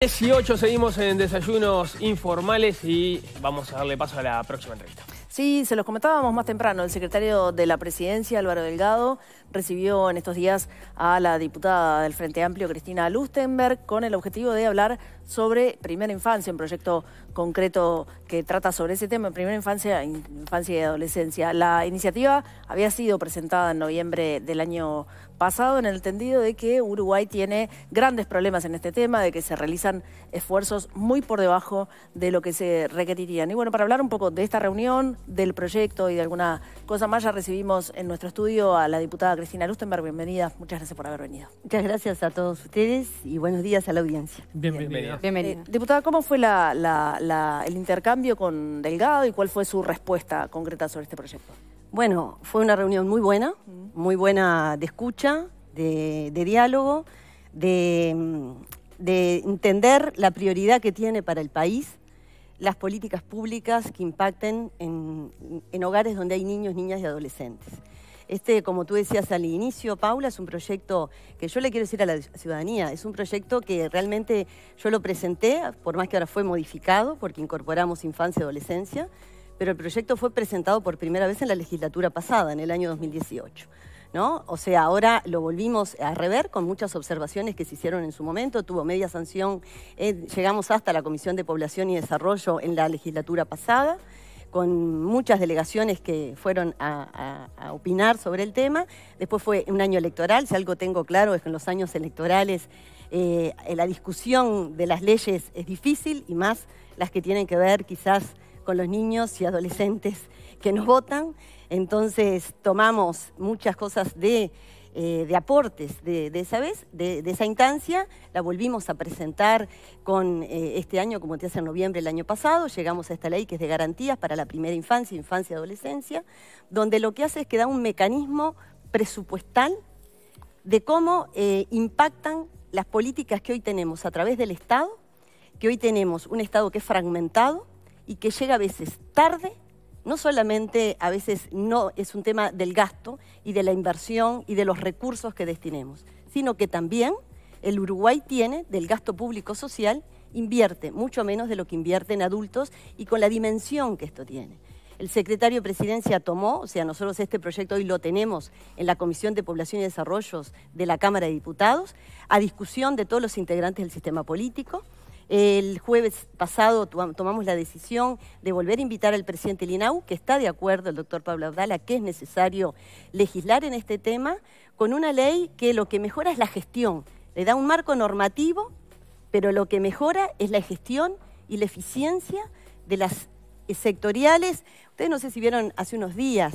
18 seguimos en desayunos informales y vamos a darle paso a la próxima entrevista. Sí, se los comentábamos más temprano. El secretario de la Presidencia, Álvaro Delgado, recibió en estos días a la diputada del Frente Amplio, Cristina Lustenberg, con el objetivo de hablar sobre primera infancia, un proyecto concreto que trata sobre ese tema, primera infancia, infancia y adolescencia. La iniciativa había sido presentada en noviembre del año pasado en el entendido de que Uruguay tiene grandes problemas en este tema, de que se realizan esfuerzos muy por debajo de lo que se requerirían. Y bueno, para hablar un poco de esta reunión, del proyecto y de alguna cosa más, ya recibimos en nuestro estudio a la diputada Cristina Lustenberg. Bienvenida, muchas gracias por haber venido. Muchas gracias a todos ustedes y buenos días a la audiencia. Bienvenida. Bienvenida. Eh, diputada, ¿cómo fue el intercambio con Delgado y cuál fue su respuesta concreta sobre este proyecto? Bueno, fue una reunión muy buena, muy buena de escucha, de, diálogo, de, entender la prioridad que tiene para el país las políticas públicas que impacten en, en hogares donde hay niños, niñas y adolescentes. Este, como tú decías al inicio, Paula, es un proyecto que yo le quiero decir a la ciudadanía, es un proyecto que realmente yo lo presenté, por más que ahora fue modificado, porque incorporamos infancia y adolescencia, pero el proyecto fue presentado por primera vez en la legislatura pasada, en el año 2018. ¿No? O sea, ahora lo volvimos a rever con muchas observaciones que se hicieron en su momento, tuvo media sanción, eh, llegamos hasta la Comisión de Población y Desarrollo en la legislatura pasada, con muchas delegaciones que fueron a, opinar sobre el tema. Después fue un año electoral, si algo tengo claro es que en los años electorales eh, la discusión de las leyes es difícil y más las que tienen que ver quizás con los niños y adolescentes que nos votan. Entonces tomamos muchas cosas de, eh, aportes de, esa vez, de, esa instancia, la volvimos a presentar con eh, este año, como te hace en noviembre del año pasado, llegamos a esta ley que es de garantías para la primera infancia, infancia y adolescencia, donde lo que hace es que da un mecanismo presupuestal de cómo eh, impactan las políticas que hoy tenemos a través del Estado, que hoy tenemos un Estado que es fragmentado, y que llega a veces tarde, no solamente a veces no es un tema del gasto y de la inversión y de los recursos que destinemos, sino que también el Uruguay tiene del gasto público social invierte mucho menos de lo que invierte en adultos y con la dimensión que esto tiene. El secretario de Presidencia tomó, o sea, nosotros este proyecto hoy lo tenemos en la Comisión de Población y Desarrollos de la Cámara de Diputados, a discusión de todos los integrantes del sistema político. El jueves pasado tomamos la decisión de volver a invitar al presidente Linau, que está de acuerdo el doctor Pablo Abdala, que es necesario legislar en este tema con una ley que lo que mejora es la gestión. Le da un marco normativo, pero lo que mejora es la gestión y la eficiencia de las eh, sectoriales. Ustedes no sé si vieron hace unos días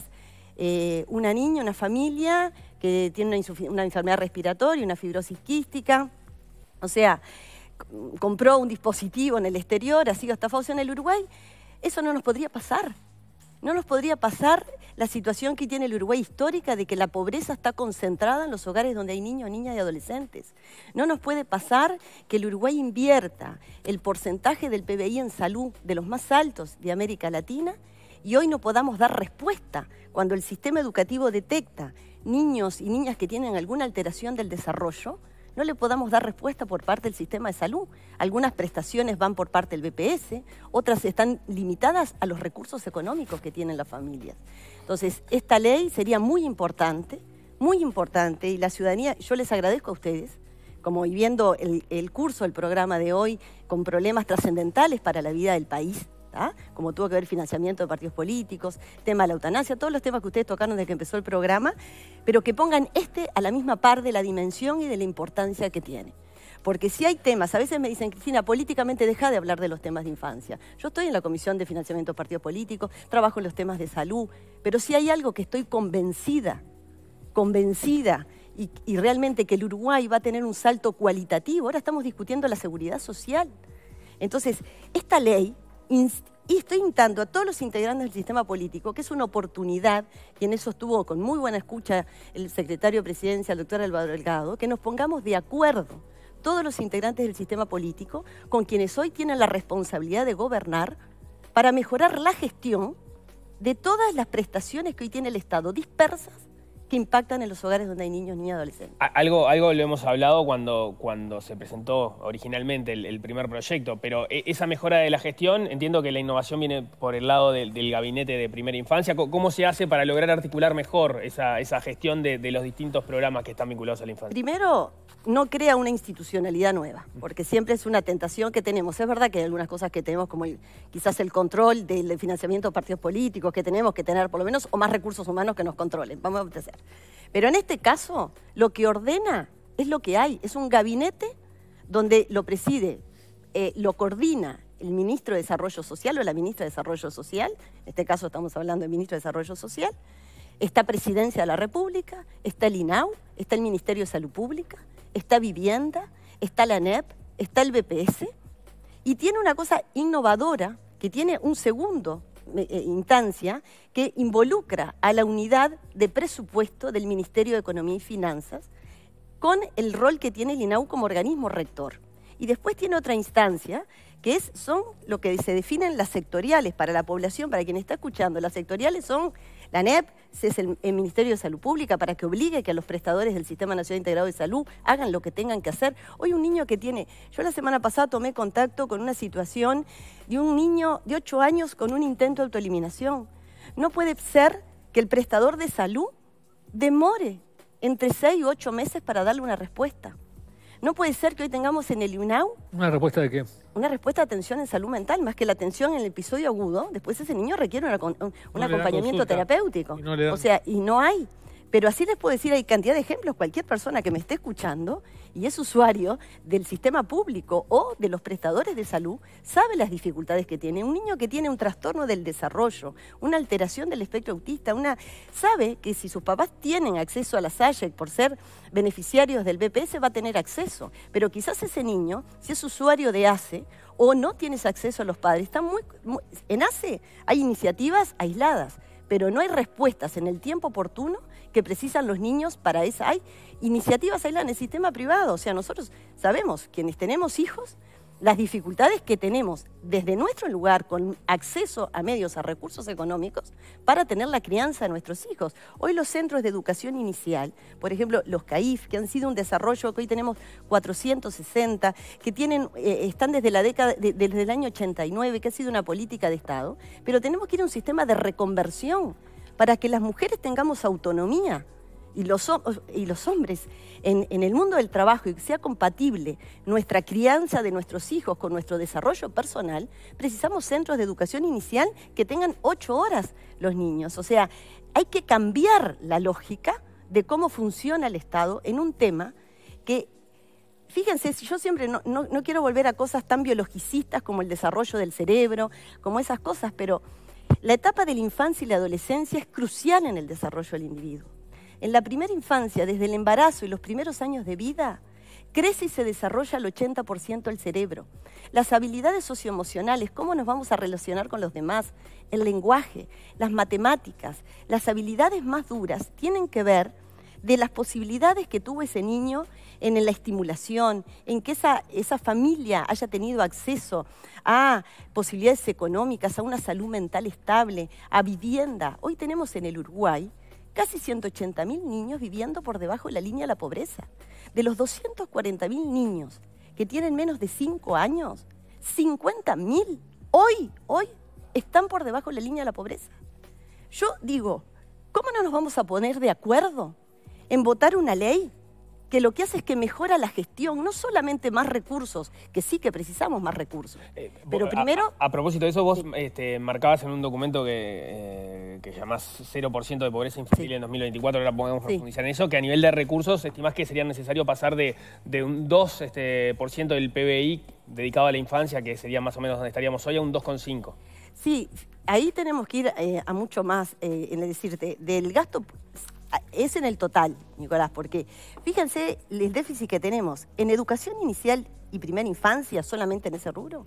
eh, una niña, una familia que tiene una, una enfermedad respiratoria, una fibrosis quística. O sea, compró un dispositivo en el exterior, ha sido estafado en el Uruguay, eso no nos podría pasar. No nos podría pasar la situación que tiene el Uruguay histórica de que la pobreza está concentrada en los hogares donde hay niños, niñas y adolescentes. No nos puede pasar que el Uruguay invierta el porcentaje del PBI en salud de los más altos de América Latina y hoy no podamos dar respuesta cuando el sistema educativo detecta niños y niñas que tienen alguna alteración del desarrollo no le podamos dar respuesta por parte del sistema de salud. Algunas prestaciones van por parte del BPS, otras están limitadas a los recursos económicos que tienen las familias. Entonces, esta ley sería muy importante, muy importante, y la ciudadanía, yo les agradezco a ustedes, como viviendo el, el curso, el programa de hoy, con problemas trascendentales para la vida del país, ¿ah? como tuvo que ver financiamiento de partidos políticos, tema de la eutanasia, todos los temas que ustedes tocaron desde que empezó el programa, pero que pongan este a la misma par de la dimensión y de la importancia que tiene. Porque si hay temas, a veces me dicen, Cristina, políticamente deja de hablar de los temas de infancia. Yo estoy en la Comisión de Financiamiento de Partidos Políticos, trabajo en los temas de salud, pero si hay algo que estoy convencida, convencida y, y, realmente que el Uruguay va a tener un salto cualitativo, ahora estamos discutiendo la seguridad social. Entonces, esta ley y estoy invitando a todos los integrantes del sistema político, que es una oportunidad, y en eso estuvo con muy buena escucha el secretario de Presidencia, el doctor Álvaro Delgado, que nos pongamos de acuerdo todos los integrantes del sistema político, con quienes hoy tienen la responsabilidad de gobernar, para mejorar la gestión de todas las prestaciones que hoy tiene el Estado dispersas impactan en los hogares donde hay niños, ni adolescentes. Algo, algo lo hemos hablado cuando, cuando se presentó originalmente el, primer proyecto, pero e, esa mejora de la gestión, entiendo que la innovación viene por el lado del, gabinete de primera infancia. ¿Cómo se hace para lograr articular mejor esa, gestión de, los distintos programas que están vinculados a la infancia? Primero, no crea una institucionalidad nueva, porque siempre es una tentación que tenemos. Es verdad que hay algunas cosas que tenemos, como el, quizás el control del financiamiento de partidos políticos, que tenemos que tener por lo menos, o más recursos humanos que nos controlen. Vamos a empezar. Pero en este caso, lo que ordena es lo que hay, es un gabinete donde lo preside, eh, lo coordina el ministro de Desarrollo Social o la ministra de Desarrollo Social, en este caso estamos hablando del ministro de Desarrollo Social, está Presidencia de la República, está el INAU, está el Ministerio de Salud Pública, está Vivienda, está la NEP, está el BPS, y tiene una cosa innovadora que tiene un segundo eh, eh, instancia que involucra a la unidad de presupuesto del Ministerio de Economía y Finanzas con el rol que tiene el INAU como organismo rector. Y después tiene otra instancia que es, son lo que se definen las sectoriales para la población, para quien está escuchando. Las sectoriales son la NEP es el, Ministerio de Salud Pública para que obligue que a los prestadores del Sistema Nacional Integrado de Salud hagan lo que tengan que hacer. Hoy un niño que tiene, yo la semana pasada tomé contacto con una situación de un niño de 8 años con un intento de autoeliminación. No puede ser que el prestador de salud demore entre 6 y 8 meses para darle una respuesta. No puede ser que hoy tengamos en el UNAU ¿Una respuesta de qué? Una respuesta de atención en salud mental, más que la atención en el episodio agudo. Después ese niño requiere un, acompañamiento terapéutico. o sea, y no hay. Pero así les puedo decir, hay cantidad de ejemplos, cualquier persona que me esté escuchando y es usuario del sistema público o de los prestadores de salud, sabe las dificultades que tiene. Un niño que tiene un trastorno del desarrollo, una alteración del espectro autista, una sabe que si sus papás tienen acceso a la SAYEC por ser beneficiarios del BPS va a tener acceso, pero quizás ese niño, si es usuario de ACE o no tienes acceso a los padres, está muy, muy en ACE hay iniciativas aisladas, pero no hay respuestas en el tiempo oportuno que precisan los niños, para eso hay iniciativas en el sistema privado. O sea, nosotros sabemos, quienes tenemos hijos, las dificultades que tenemos desde nuestro lugar con acceso a medios, a recursos económicos, para tener la crianza de nuestros hijos. Hoy los centros de educación inicial, por ejemplo, los CAIF, que han sido un desarrollo que hoy tenemos 460, que tienen, eh, están desde la década, desde el año 89, que ha sido una política de Estado, pero tenemos que ir a un sistema de reconversión para que las mujeres tengamos autonomía y los, hombres en, el mundo del trabajo y que sea compatible nuestra crianza de nuestros hijos con nuestro desarrollo personal, precisamos centros de educación inicial que tengan ocho horas los niños. O sea, hay que cambiar la lógica de cómo funciona el Estado en un tema que fíjense, yo siempre no, no, quiero volver a cosas tan biologicistas como el desarrollo del cerebro, como esas cosas, pero la etapa de la infancia y la adolescencia es crucial en el desarrollo del individuo. En la primera infancia, desde el embarazo y los primeros años de vida, crece y se desarrolla el 80% del cerebro. Las habilidades socioemocionales, cómo nos vamos a relacionar con los demás, el lenguaje, las matemáticas, las habilidades más duras tienen que ver de las posibilidades que tuvo ese niño en la estimulación, en que esa, esa familia haya tenido acceso a posibilidades económicas, a una salud mental estable, a vivienda. Hoy tenemos en el Uruguay casi 180.000 niños viviendo por debajo de la línea de la pobreza. De los 240.000 niños que tienen menos de 5 años, 50.000 hoy, hoy, están por debajo de la línea de la pobreza. Yo digo, ¿cómo no nos vamos a poner de acuerdo en votar una ley que lo que hace es que mejora la gestión, no solamente más recursos, que sí que precisamos más recursos. Eh, pero primero... A, propósito de eso, vos este, marcabas en un documento que, eh, llamás 0% de pobreza infantil en 2024, ahora podemos profundizar en eso, que a nivel de recursos estimás que sería necesario pasar de, un 2% este, del PBI dedicado a la infancia, que sería más o menos donde estaríamos hoy, a un 2,5%. Sí, ahí tenemos que ir eh, a mucho más, en decirte, del gasto es en el total, Nicolás, porque fíjense el déficit que tenemos en educación inicial y primera infancia, solamente en ese rubro.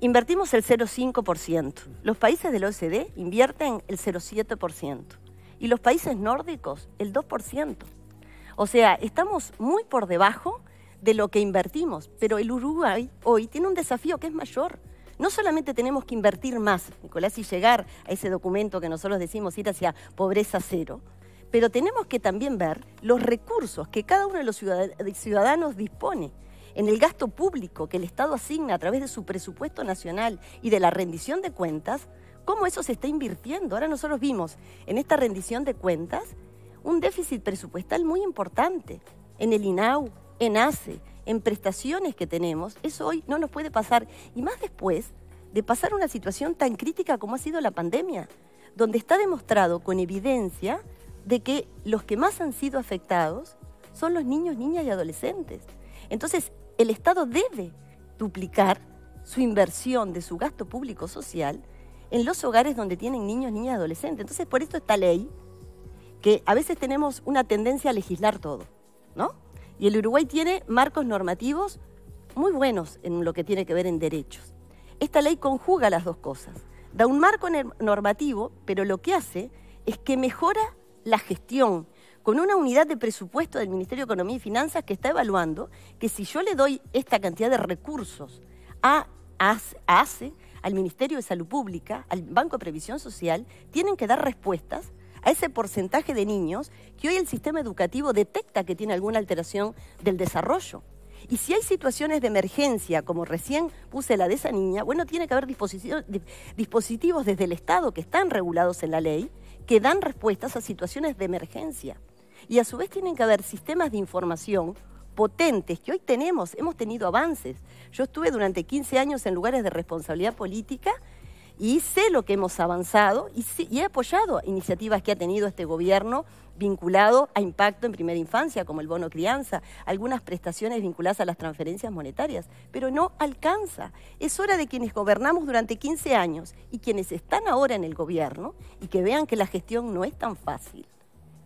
Invertimos el 0,5%. Los países del OECD invierten el 0,7%. Y los países nórdicos, el 2%. O sea, estamos muy por debajo de lo que invertimos. Pero el Uruguay hoy tiene un desafío que es mayor. No solamente tenemos que invertir más, Nicolás, y llegar a ese documento que nosotros decimos ir hacia pobreza cero, pero tenemos que también ver los recursos que cada uno de los ciudadanos dispone en el gasto público que el Estado asigna a través de su presupuesto nacional y de la rendición de cuentas, cómo eso se está invirtiendo. Ahora nosotros vimos en esta rendición de cuentas un déficit presupuestal muy importante en el INAU, en ACE, en prestaciones que tenemos. Eso hoy no nos puede pasar. Y más después de pasar una situación tan crítica como ha sido la pandemia, donde está demostrado con evidencia de que los que más han sido afectados son los niños, niñas y adolescentes. Entonces, el Estado debe duplicar su inversión de su gasto público social en los hogares donde tienen niños, niñas y adolescentes. Entonces, por esto esta ley, que a veces tenemos una tendencia a legislar todo, ¿no? Y el Uruguay tiene marcos normativos muy buenos en lo que tiene que ver en derechos. Esta ley conjuga las dos cosas. Da un marco normativo, pero lo que hace es que mejora la gestión con una unidad de presupuesto del Ministerio de Economía y Finanzas que está evaluando que si yo le doy esta cantidad de recursos a, al Ministerio de Salud Pública, al Banco de Previsión Social, tienen que dar respuestas a ese porcentaje de niños que hoy el sistema educativo detecta que tiene alguna alteración del desarrollo. Y si hay situaciones de emergencia, como recién puse la de esa niña, bueno, tiene que haber dispositivos desde el Estado que están regulados en la ley, que dan respuestas a situaciones de emergencia. Y a su vez tienen que haber sistemas de información potentes que hoy tenemos, hemos tenido avances. Yo estuve durante 15 años en lugares de responsabilidad política y sé lo que hemos avanzado y, he apoyado iniciativas que ha tenido este gobierno vinculado a impacto en primera infancia, como el bono crianza, algunas prestaciones vinculadas a las transferencias monetarias, pero no alcanza. Es hora de quienes gobernamos durante 15 años y quienes están ahora en el gobierno y que vean que la gestión no es tan fácil.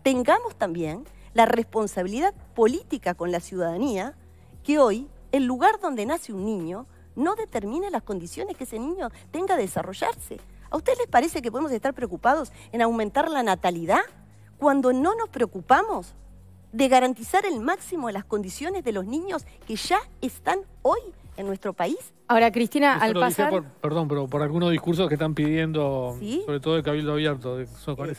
Tengamos también la responsabilidad política con la ciudadanía que hoy, el lugar donde nace un niño, no determina las condiciones que ese niño tenga de desarrollarse. ¿A ustedes les parece que podemos estar preocupados en aumentar la natalidad cuando no nos preocupamos de garantizar el máximo de las condiciones de los niños que ya están hoy en nuestro país? Ahora, Cristina, al pasar... perdón, pero por algunos discursos que están pidiendo, sobre todo de Cabildo Abierto, eh,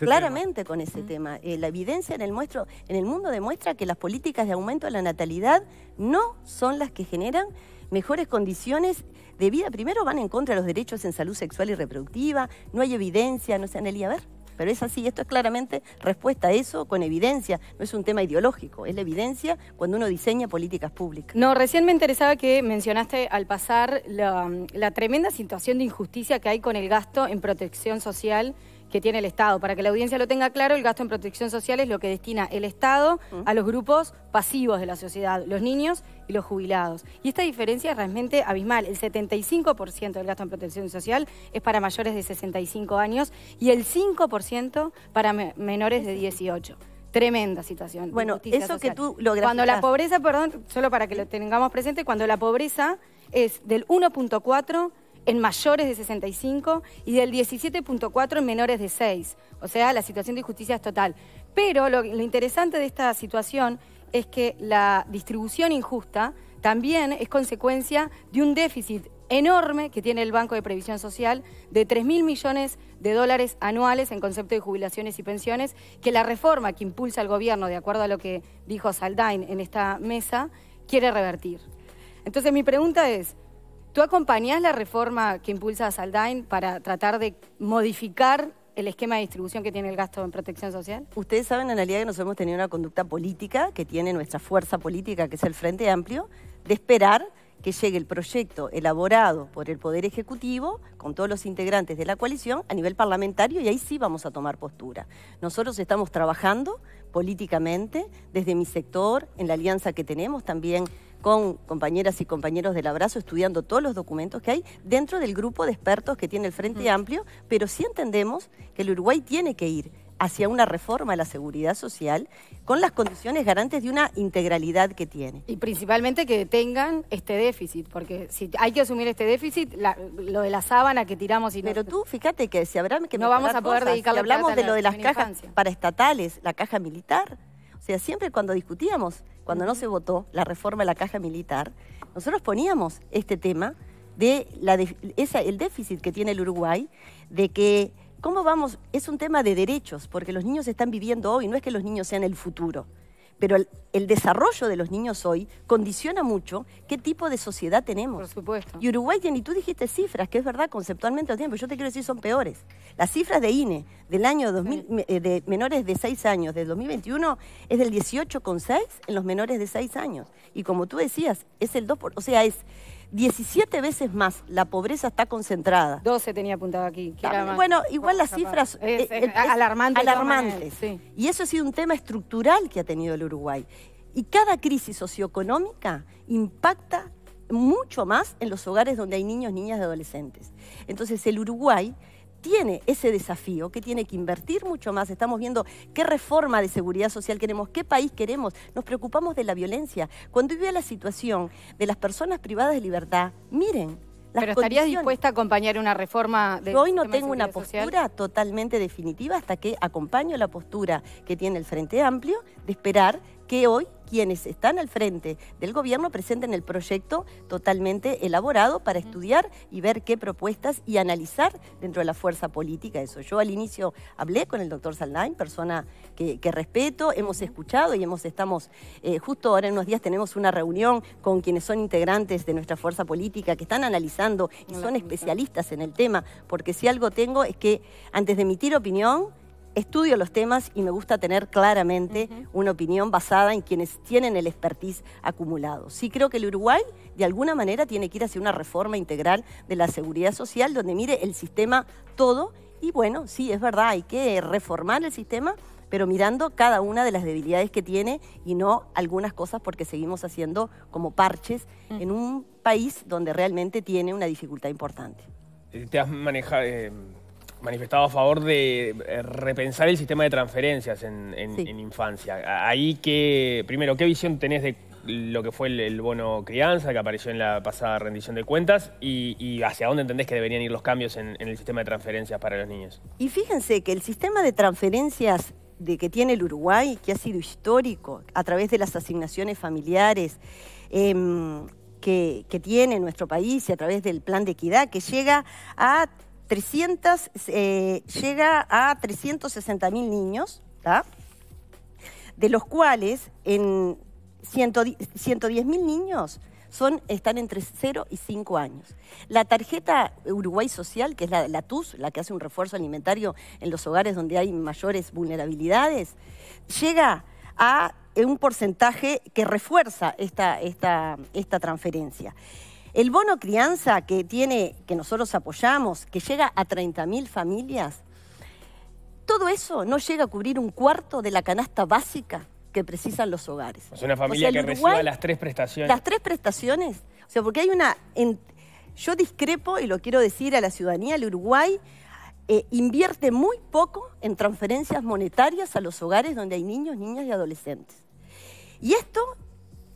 claramente con ese tema. Eh, la evidencia en el, muestro, en el mundo demuestra que las políticas de aumento de la natalidad no son las que generan mejores condiciones de vida, primero van en contra de los derechos en salud sexual y reproductiva, no hay evidencia, no se anelía a ver. Pero es así, esto es claramente respuesta a eso con evidencia, no es un tema ideológico, es la evidencia cuando uno diseña políticas públicas. No, recién me interesaba que mencionaste al pasar la tremenda situación de injusticia que hay con el gasto en protección social que tiene el Estado. Para que la audiencia lo tenga claro, el gasto en protección social es lo que destina el Estado mm. a los grupos pasivos de la sociedad, los niños y los jubilados. Y esta diferencia es realmente abismal. El 75% del gasto en protección social es para mayores de 65 años y el 5% para menores de 18. Tremenda situación. Bueno, eso que tú lo Cuando la pobreza, perdón, solo para que lo tengamos presente, cuando la pobreza es del 1.4 en mayores de 65 y del 17.4 en menores de 6. O sea, la situación de injusticia es total. Pero lo interesante de esta situación es que la distribución injusta también es consecuencia de un déficit enorme que tiene el Banco de Previsión Social de 3.000 millones de dólares anuales en concepto de jubilaciones y pensiones, que la reforma que impulsa el gobierno, de acuerdo a lo que dijo Saldain en esta mesa, quiere revertir. Entonces mi pregunta es, ¿tú acompañás la reforma que impulsa Saldain para tratar de modificar el esquema de distribución que tiene el gasto en protección social? Ustedes saben en realidad que nosotros hemos tenido una conducta política que tiene nuestra fuerza política, que es el Frente Amplio, de esperar que llegue el proyecto elaborado por el Poder Ejecutivo, con todos los integrantes de la coalición, a nivel parlamentario, y ahí sí vamos a tomar postura. Nosotros estamos trabajando políticamente desde mi sector, en la alianza que tenemos también con compañeras y compañeros del abrazo, estudiando todos los documentos que hay dentro del grupo de expertos que tiene el Frente mm. Amplio, pero sí entendemos que el Uruguay tiene que ir hacia una reforma a la seguridad social con las condiciones garantes de una integralidad que tiene. Y principalmente que tengan este déficit, porque si hay que asumir este déficit, lo de la sábana que tiramos y Pero tú, fíjate que si que no vamos a poder si hablamos de lo de las cajas para estatales, la caja militar, o sea, siempre cuando discutíamos cuando no se votó la reforma de la caja militar, nosotros poníamos este tema de, el déficit que tiene el Uruguay, de que cómo vamos, es un tema de derechos, porque los niños están viviendo hoy, no es que los niños sean el futuro pero el, desarrollo de los niños hoy condiciona mucho qué tipo de sociedad tenemos. Por supuesto. Y Uruguay tiene, y tú dijiste cifras, que es verdad, conceptualmente lo tienen, pero yo te quiero decir son peores. Las cifras de INE del año eh, de menores de 6 años, del 2021, es del 18,6 en los menores de 6 años. Y como tú decías, es el 2%, por, o sea, es 17 veces más la pobreza está concentrada. 12 tenía apuntado aquí. bueno, igual las cifras eh, eh, alarmantes. Y eso ha sido un tema estructural que ha tenido el Uruguay. Y cada crisis socioeconómica impacta mucho más en los hogares donde hay niños, niñas y adolescentes. Entonces el Uruguay tiene ese desafío, que tiene que invertir mucho más. Estamos viendo qué reforma de seguridad social queremos, qué país queremos. Nos preocupamos de la violencia. Cuando vive la situación de las personas privadas de libertad, miren, las Pero estarías dispuesta a acompañar una reforma de hoy no tengo una postura totalmente definitiva hasta que acompaño la postura que tiene el Frente Amplio de esperar que hoy quienes están al frente del gobierno presenten el proyecto totalmente elaborado para estudiar y ver qué propuestas y analizar dentro de la fuerza política eso. Yo al inicio hablé con el doctor Saldain, persona que, respeto, hemos escuchado y hemos estamos, eh, justo ahora en unos días tenemos una reunión con quienes son integrantes de nuestra fuerza política, que están analizando y son especialistas en el tema, porque si algo tengo es que antes de emitir opinión, estudio los temas y me gusta tener claramente una opinión basada en quienes tienen el expertise acumulado. Sí creo que el Uruguay, de alguna manera, tiene que ir hacia una reforma integral de la seguridad social, donde mire el sistema todo. Y bueno, sí, es verdad, hay que reformar el sistema, pero mirando cada una de las debilidades que tiene y no algunas cosas porque seguimos haciendo como parches mm. en un país donde realmente tiene una dificultad importante. Eh, te has manejado... Eh, manifestado a favor de eh, repensar el sistema de transferencias en, infancia. Ahí que, primero, ¿qué visión tenés de lo que fue el, bono crianza que apareció en la pasada rendición de cuentas y, hacia dónde entendés que deberían ir los cambios en, el sistema de transferencias para los niños. Y fíjense que el sistema de transferencias de que tiene el Uruguay, que ha sido histórico a través de las asignaciones familiares em, que tiene nuestro país y a través del plan de equidad, que llega a 300, eh, llega a 360.000 niños, de los cuales en 110.000 niños son, están entre 0 y 5 años. La tarjeta Uruguay Social, que es la, la TUS, la que hace un refuerzo alimentario en los hogares donde hay mayores vulnerabilidades, llega a un porcentaje que refuerza esta, esta, esta transferencia. El bono crianza que tiene, que nosotros apoyamos, que llega a 30.000 familias, todo eso no llega a cubrir un cuarto de la canasta básica que precisan los hogares. Es una familia que reciba las tres prestaciones. Las tres prestaciones. O sea, porque hay una... yo discrepo, y lo quiero decir a la ciudadanía, el Uruguay eh, invierte muy poco en transferencias monetarias a los hogares donde hay niños, niñas y adolescentes. Y esto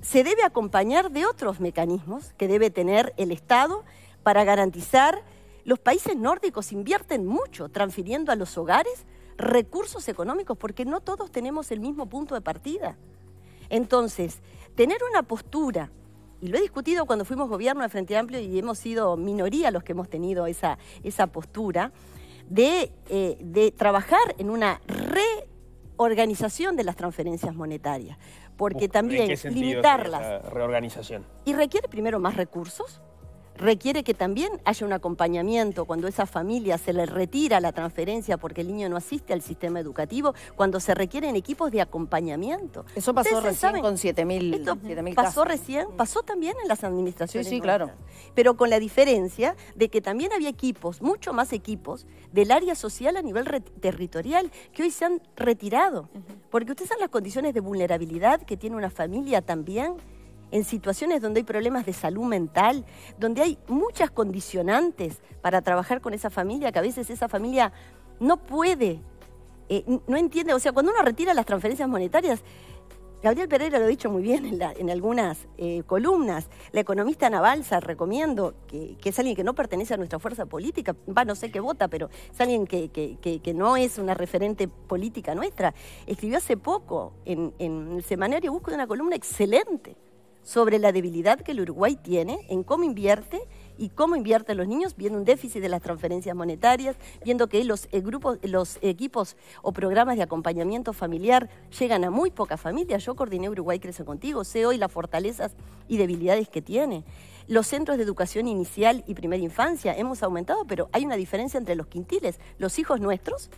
se debe acompañar de otros mecanismos que debe tener el Estado para garantizar los países nórdicos invierten mucho transfiriendo a los hogares recursos económicos porque no todos tenemos el mismo punto de partida. Entonces, tener una postura, y lo he discutido cuando fuimos gobierno de Frente Amplio y hemos sido minoría los que hemos tenido esa, esa postura, de, eh, de trabajar en una reorganización de las transferencias monetarias porque también limitarlas. ¿Y requiere primero más recursos? requiere que también haya un acompañamiento cuando esa familia se le retira la transferencia porque el niño no asiste al sistema educativo, cuando se requieren equipos de acompañamiento. Eso pasó recién con 7.000 mil pasó recién, pasó también en las administraciones. Sí, sí, claro. Pero con la diferencia de que también había equipos, mucho más equipos, del área social a nivel territorial, que hoy se han retirado. Porque ustedes saben las condiciones de vulnerabilidad que tiene una familia también en situaciones donde hay problemas de salud mental, donde hay muchas condicionantes para trabajar con esa familia, que a veces esa familia no puede, eh, no entiende, o sea, cuando uno retira las transferencias monetarias, Gabriel Pereira lo ha dicho muy bien en, algunas eh, columnas. La economista Navalsa, recomiendo, que, es alguien que no pertenece a nuestra fuerza política, va, no sé qué vota, pero es alguien que, no es una referente política nuestra, escribió hace poco en, en el semanario Busco de una columna excelente sobre la debilidad que el Uruguay tiene en cómo invierte y cómo invierten los niños, viendo un déficit de las transferencias monetarias, viendo que los, eh, grupos, los equipos o programas de acompañamiento familiar llegan a muy poca familia. Yo coordiné Uruguay Crece Contigo, sé hoy las fortalezas y debilidades que tiene. Los centros de educación inicial y primera infancia hemos aumentado, pero hay una diferencia entre los quintiles. Los hijos nuestros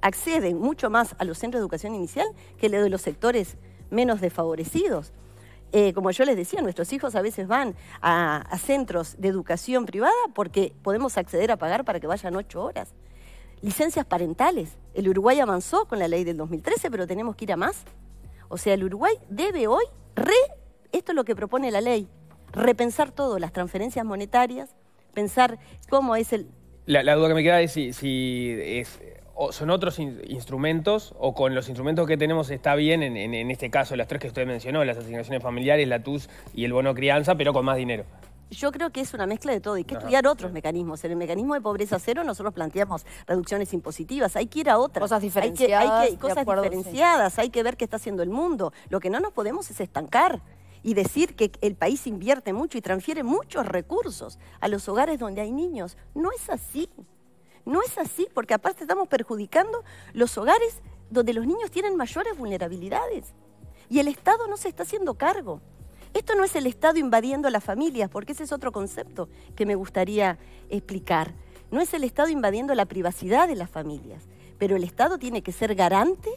acceden mucho más a los centros de educación inicial que los de los sectores menos desfavorecidos. Eh, como yo les decía, nuestros hijos a veces van a, centros de educación privada porque podemos acceder a pagar para que vayan ocho horas. Licencias parentales. El Uruguay avanzó con la ley del 2013, pero tenemos que ir a más. O sea, el Uruguay debe hoy, re, esto es lo que propone la ley, repensar todo, las transferencias monetarias, pensar cómo es el... La, duda que me queda es si, si es son otros instrumentos o con los instrumentos que tenemos está bien, en, este caso las tres que usted mencionó, las asignaciones familiares, la TUS y el bono crianza, pero con más dinero? Yo creo que es una mezcla de todo. Hay que estudiar otros mecanismos. En el mecanismo de pobreza cero nosotros planteamos reducciones impositivas. Hay que ir a otras. Cosas diferenciadas. Hay cosas diferenciadas. Hay que ver qué está haciendo el mundo. Lo que no nos podemos es estancar y decir que el país invierte mucho y transfiere muchos recursos a los hogares donde hay niños. No es así. No es así, porque aparte estamos perjudicando los hogares donde los niños tienen mayores vulnerabilidades. Y el Estado no se está haciendo cargo. Esto no es el Estado invadiendo a las familias, porque ese es otro concepto que me gustaría explicar. No es el Estado invadiendo la privacidad de las familias, pero el Estado tiene que ser garante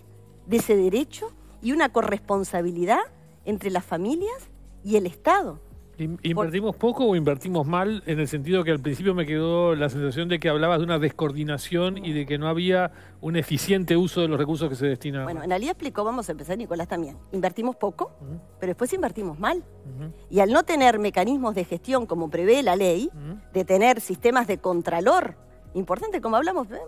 de ese derecho y una corresponsabilidad entre las familias y el Estado. ¿Invertimos poco o invertimos mal? En el sentido que al principio me quedó la sensación de que hablabas de una descoordinación y de que no había un eficiente uso de los recursos que se destinaban. Bueno, en ley explicó, vamos a empezar Nicolás también, invertimos poco, pero después invertimos mal. Y al no tener mecanismos de gestión como prevé la ley, de tener sistemas de contralor, importante, como hablamos, eh,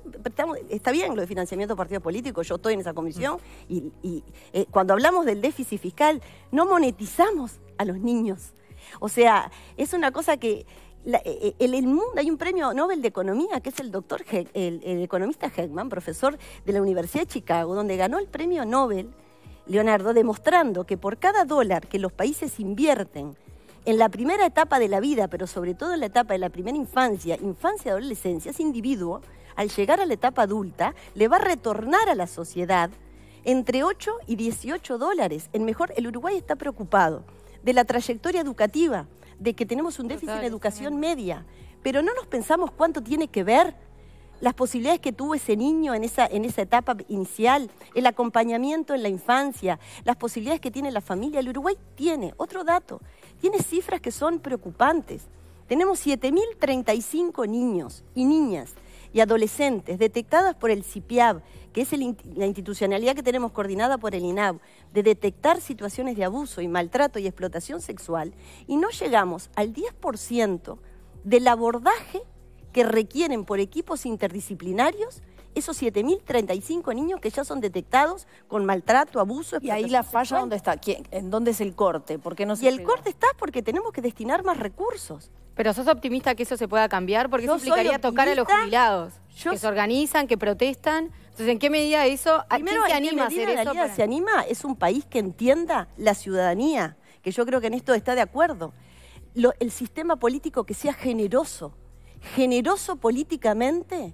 está bien lo de financiamiento de partidos políticos, yo estoy en esa comisión, y, eh, cuando hablamos del déficit fiscal, no monetizamos a los niños o sea, es una cosa que... en eh, eh, el, mundo, hay un premio Nobel de Economía que es el doctor, el, economista Heckman, profesor de la Universidad de Chicago, donde ganó el premio Nobel, Leonardo, demostrando que por cada dólar que los países invierten en la primera etapa de la vida, pero sobre todo en la etapa de la primera infancia, infancia, adolescencia, ese individuo, al llegar a la etapa adulta, le va a retornar a la sociedad entre 8 y 18 dólares. En mejor, el Uruguay está preocupado de la trayectoria educativa, de que tenemos un déficit en educación media, pero no nos pensamos cuánto tiene que ver las posibilidades que tuvo ese niño en esa, en esa etapa inicial, el acompañamiento en la infancia, las posibilidades que tiene la familia. El Uruguay tiene, otro dato, tiene cifras que son preocupantes. Tenemos 7.035 niños y niñas y adolescentes detectadas por el CIPIAB, que es la institucionalidad que tenemos coordinada por el INAB, de detectar situaciones de abuso y maltrato y explotación sexual, y no llegamos al 10% del abordaje que requieren por equipos interdisciplinarios esos 7.035 niños que ya son detectados con maltrato, abuso. Y ahí la falla dónde está, ¿en dónde es el corte? ¿Por no y el corte está porque tenemos que destinar más recursos. Pero sos optimista que eso se pueda cambiar porque eso implicaría tocar a los jubilados, que se organizan, que protestan. Entonces, ¿en qué medida eso? ¿A Primero, quién se anima a hacer eso? se anima es un país que entienda la ciudadanía, que yo creo que en esto está de acuerdo. el sistema político que sea generoso, generoso políticamente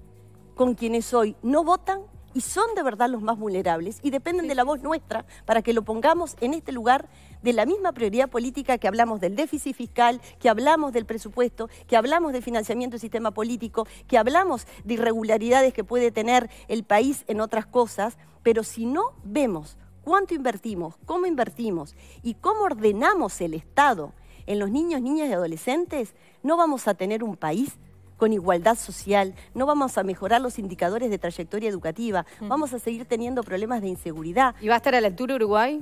con quienes hoy no votan y son de verdad los más vulnerables y dependen de la voz nuestra para que lo pongamos en este lugar de la misma prioridad política que hablamos del déficit fiscal, que hablamos del presupuesto, que hablamos del financiamiento del sistema político, que hablamos de irregularidades que puede tener el país en otras cosas, pero si no vemos cuánto invertimos, cómo invertimos y cómo ordenamos el Estado en los niños, niñas y adolescentes, no vamos a tener un país con igualdad social, no vamos a mejorar los indicadores de trayectoria educativa, mm. vamos a seguir teniendo problemas de inseguridad. ¿Y va a estar a la altura Uruguay?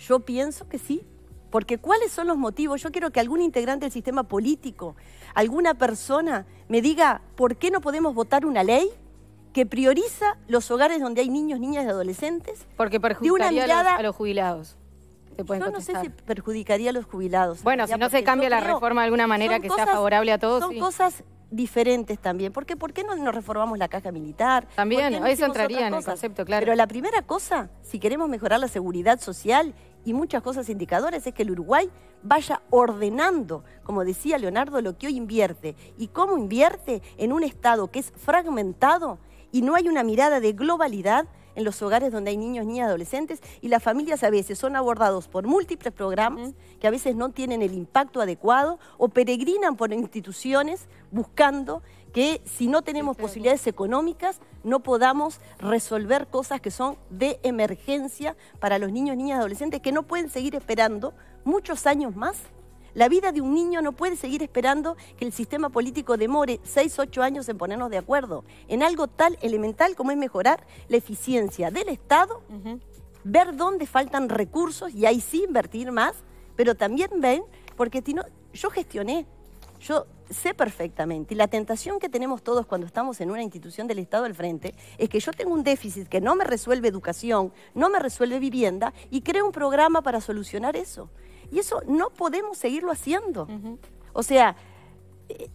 Yo pienso que sí, porque ¿cuáles son los motivos? Yo quiero que algún integrante del sistema político, alguna persona, me diga por qué no podemos votar una ley que prioriza los hogares donde hay niños, niñas y adolescentes. Porque perjudicaría a, los, jubilados. Yo no sé si perjudicaría a los jubilados. Bueno, si no se cambia la reforma de alguna manera que sea favorable a todos. Son cosas diferentes también. porque qué? ¿Por qué no nos reformamos la caja militar? También, no eso entraría en el concepto, claro. Pero la primera cosa, si queremos mejorar la seguridad social y muchas cosas indicadoras, es que el Uruguay vaya ordenando, como decía Leonardo, lo que hoy invierte. ¿Y cómo invierte en un Estado que es fragmentado y no hay una mirada de globalidad? en los hogares donde hay niños, niñas, adolescentes y las familias a veces son abordados por múltiples programas que a veces no tienen el impacto adecuado o peregrinan por instituciones buscando que si no tenemos posibilidades económicas no podamos resolver cosas que son de emergencia para los niños, niñas, adolescentes que no pueden seguir esperando muchos años más la vida de un niño no puede seguir esperando que el sistema político demore 6, 8 años en ponernos de acuerdo en algo tan elemental como es mejorar la eficiencia del Estado, ver dónde faltan recursos y ahí sí invertir más, pero también ven, porque yo gestioné, yo sé perfectamente, la tentación que tenemos todos cuando estamos en una institución del Estado al frente, es que yo tengo un déficit que no me resuelve educación, no me resuelve vivienda, y creo un programa para solucionar eso. Y eso no podemos seguirlo haciendo. O sea,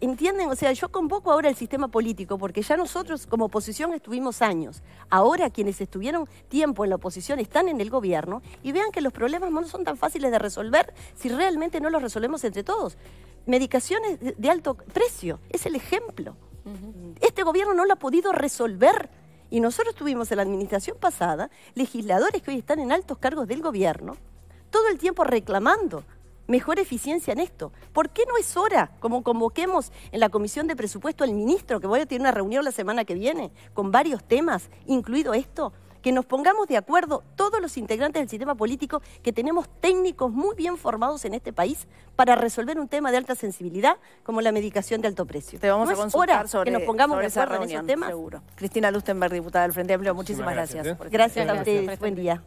¿entienden? O sea, yo convoco ahora el sistema político, porque ya nosotros como oposición estuvimos años. Ahora quienes estuvieron tiempo en la oposición están en el gobierno y vean que los problemas no son tan fáciles de resolver si realmente no los resolvemos entre todos. Medicaciones de alto precio, es el ejemplo. Este gobierno no lo ha podido resolver. Y nosotros tuvimos en la administración pasada legisladores que hoy están en altos cargos del gobierno, todo el tiempo reclamando mejor eficiencia en esto. ¿Por qué no es hora, como convoquemos en la Comisión de Presupuesto al ministro, que voy a tener una reunión la semana que viene, con varios temas, incluido esto? que nos pongamos de acuerdo todos los integrantes del sistema político, que tenemos técnicos muy bien formados en este país para resolver un tema de alta sensibilidad como la medicación de alto precio. Te vamos a es hora que nos pongamos de acuerdo en esos tema? Cristina Lustenberg, diputada del Frente Amplio, muchísimas, gracias, gracias ¿eh? a ustedes. Buen día.